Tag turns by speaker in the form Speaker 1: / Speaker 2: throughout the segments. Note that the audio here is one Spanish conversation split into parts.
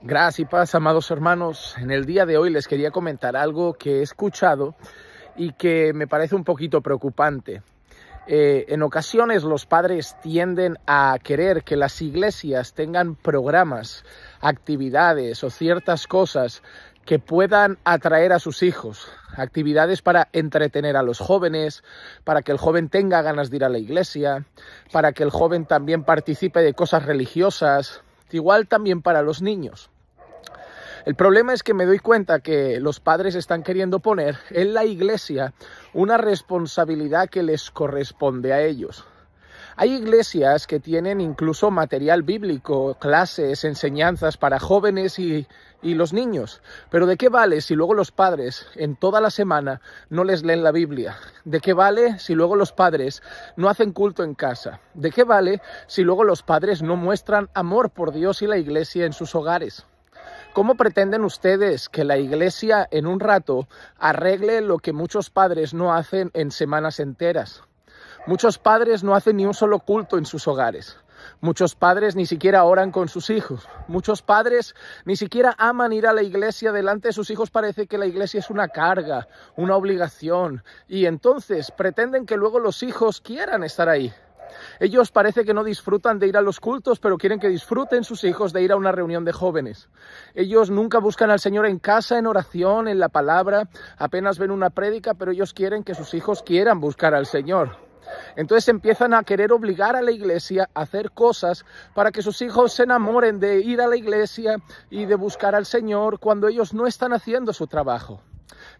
Speaker 1: Gracias paz, amados hermanos. En el día de hoy les quería comentar algo que he escuchado y que me parece un poquito preocupante. Eh, en ocasiones los padres tienden a querer que las iglesias tengan programas, actividades o ciertas cosas que puedan atraer a sus hijos, actividades para entretener a los jóvenes, para que el joven tenga ganas de ir a la iglesia, para que el joven también participe de cosas religiosas, igual también para los niños. El problema es que me doy cuenta que los padres están queriendo poner en la iglesia una responsabilidad que les corresponde a ellos. Hay iglesias que tienen incluso material bíblico, clases, enseñanzas para jóvenes y, los niños. Pero ¿de qué vale si luego los padres en toda la semana no les leen la Biblia? ¿De qué vale si luego los padres no hacen culto en casa? ¿De qué vale si luego los padres no muestran amor por Dios y la iglesia en sus hogares? ¿Cómo pretenden ustedes que la iglesia en un rato arregle lo que muchos padres no hacen en semanas enteras? Muchos padres no hacen ni un solo culto en sus hogares. Muchos padres ni siquiera oran con sus hijos. Muchos padres ni siquiera aman ir a la iglesia delante de sus hijos. Parece que la iglesia es una carga, una obligación. Y entonces pretenden que luego los hijos quieran estar ahí. Ellos parece que no disfrutan de ir a los cultos, pero quieren que disfruten sus hijos de ir a una reunión de jóvenes. Ellos nunca buscan al Señor en casa, en oración, en la palabra. Apenas ven una prédica, pero ellos quieren que sus hijos quieran buscar al Señor. Entonces empiezan a querer obligar a la iglesia a hacer cosas para que sus hijos se enamoren de ir a la iglesia y de buscar al Señor cuando ellos no están haciendo su trabajo.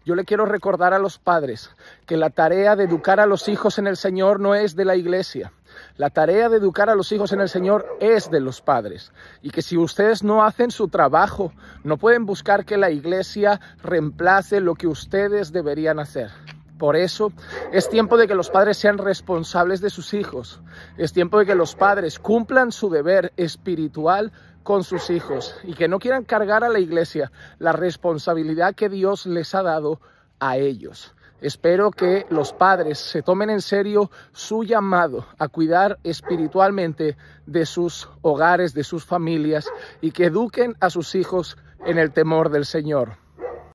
Speaker 1: Yo le quiero recordar a los padres que la tarea de educar a los hijos en el Señor no es de la iglesia. La tarea de educar a los hijos en el Señor es de los padres y que si ustedes no hacen su trabajo, no pueden buscar que la iglesia reemplace lo que ustedes deberían hacer. Por eso es tiempo de que los padres sean responsables de sus hijos. Es tiempo de que los padres cumplan su deber espiritual con sus hijos y que no quieran cargar a la iglesia la responsabilidad que Dios les ha dado a ellos. Espero que los padres se tomen en serio su llamado a cuidar espiritualmente de sus hogares, de sus familias y que eduquen a sus hijos en el temor del Señor.